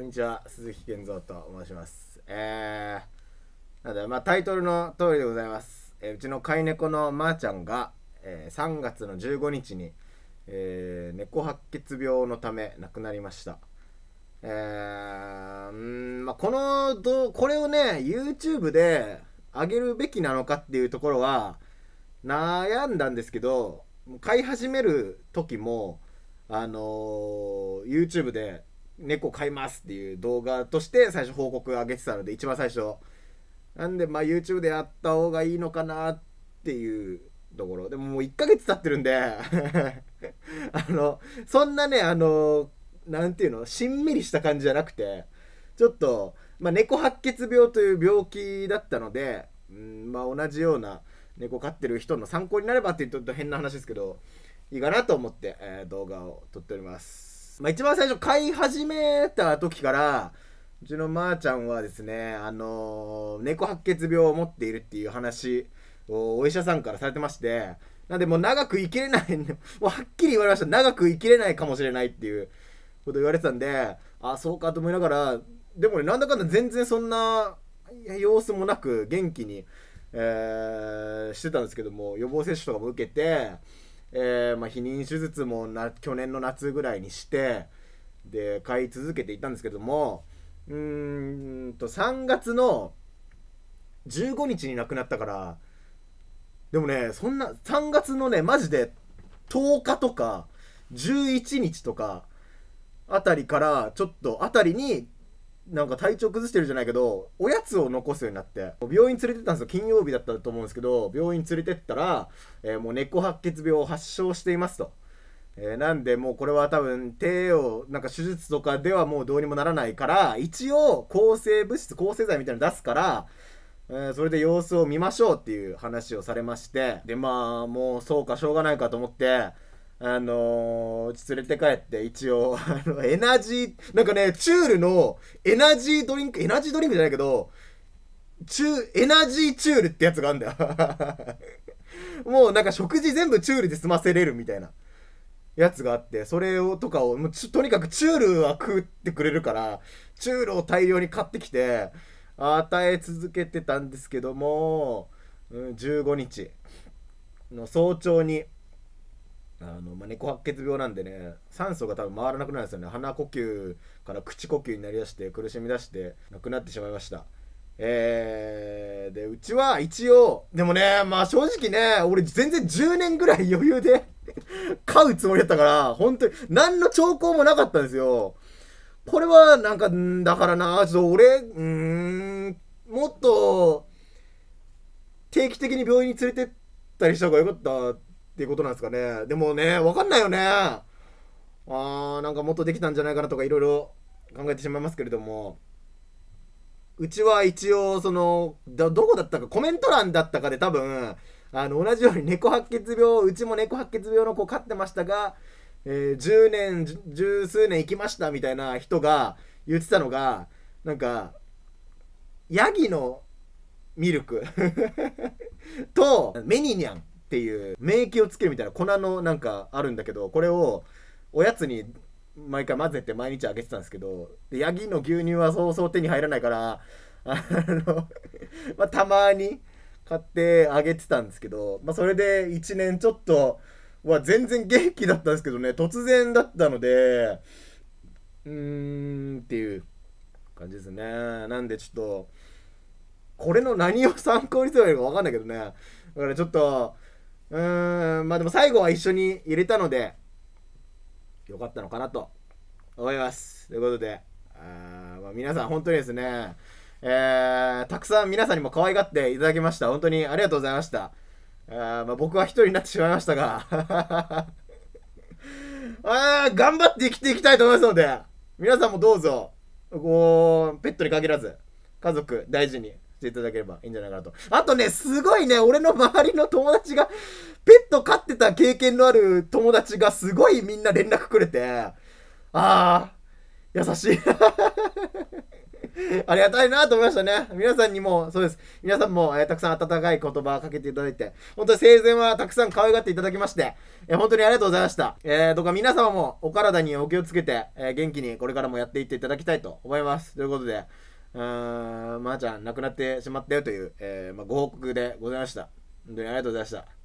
こんにちは、鈴木健三と申します。えー、なんで、まあ、タイトルの通りでございます。えー、うちの飼い猫のまーちゃんが、えー、3月の15日に、えー、猫白血病のため亡くなりました。えー、んまあ、このど、これをね、YouTube で上げるべきなのかっていうところは、悩んだんですけど、飼い始める時も、あのー、YouTube で猫飼いますっていう動画として最初報告上げてたので一番最初なんでまあ YouTube でやった方がいいのかなっていうところでももう1ヶ月経ってるんで あのそんなねあの何ていうのしんみりした感じじゃなくてちょっと、まあ、猫白血病という病気だったので、うんまあ、同じような猫飼ってる人の参考になればって言うと変な話ですけどいいかなと思って、えー、動画を撮っております。まあ、一番最初飼い始めた時からうちのまーちゃんはですねあのー、猫白血病を持っているっていう話をお医者さんからされてましてなんでもう長く生きれない もうはっきり言われました長く生きれないかもしれないっていうこと言われてたんであそうかと思いながらでもねなんだかんだ全然そんな様子もなく元気に、えー、してたんですけども予防接種とかも受けてえー、まあ、避妊手術もな去年の夏ぐらいにしてで買い続けていたんですけどもうんと3月の15日に亡くなったからでもねそんな3月のねマジで10日とか11日とかあたりからちょっとあたりになんか体調崩してるじゃないけどおやつを残すようになって病院連れてったんですよ金曜日だったと思うんですけど病院連れてったら、えー、もう猫白血病を発症していますと、えー、なんでもうこれは多分手王、なんか手術とかではもうどうにもならないから一応抗生物質抗生剤みたいなの出すからえそれで様子を見ましょうっていう話をされましてでまあもうそうかしょうがないかと思ってあのー、連れて帰って一応、あの、エナジー、なんかね、チュールのエナジードリンク、エナジードリンクじゃないけど、チュエナジーチュールってやつがあんだよ もうなんか食事全部チュールで済ませれるみたいなやつがあって、それをとかを、もうとにかくチュールは食ってくれるから、チュールを大量に買ってきて、与え続けてたんですけども、うん、15日の早朝に、あのまあ、猫白血病なんでね酸素が多分回らなくなるんですよね鼻呼吸から口呼吸になりだして苦しみだして亡くなってしまいましたえー、でうちは一応でもねまあ正直ね俺全然10年ぐらい余裕で 飼うつもりだったから本当に何の兆候もなかったんですよこれはなんかだからなちょっと俺うんもっと定期的に病院に連れてったりした方がよかったっていうことなんですかね。でもね、わかんないよね。あー、なんかもっとできたんじゃないかなとかいろいろ考えてしまいますけれども。うちは一応、その、ど、どこだったか、コメント欄だったかで多分、あの、同じように猫白血病、うちも猫白血病の子飼ってましたが、えー、10年、十数年生きましたみたいな人が言ってたのが、なんか、ヤギのミルク と、メニニャンっていう免疫をつけるみたいな粉のなんかあるんだけどこれをおやつに毎回混ぜて毎日あげてたんですけどヤギの牛乳はそうそう手に入らないから あのまあ、たまに買ってあげてたんですけど、まあ、それで1年ちょっとは全然元気だったんですけどね突然だったのでうーんっていう感じですねなんでちょっとこれの何を参考にすればいいのか分かんないけどねだからちょっとうーん、まあでも最後は一緒に入れたので、よかったのかなと思います。ということで、あまあ、皆さん本当にですね、えー、たくさん皆さんにも可愛がっていただきました。本当にありがとうございました。あまあ、僕は一人になってしまいましたが あ頑張って生きていきたいと思いますので、皆さんもどうぞ、こう、ペットに限らず、家族大事にしていただければいいんじゃないかなと。あとね、すごいね、俺の周りの友達が、ペット飼ってた経験のある友達がすごいみんな連絡くれて、ああ、優しい。ありがたいなと思いましたね。皆さんにも、そうです。皆さんも、えー、たくさん温かい言葉をかけていただいて、本当に生前はたくさん可愛がっていただきまして、えー、本当にありがとうございました。えー、どうか皆様もお体にお気をつけて、えー、元気にこれからもやっていっていただきたいと思います。ということで、あーまー、あ、ちゃん亡くなってしまったよという、えー、まあ、ご報告でございました。本当にありがとうございました。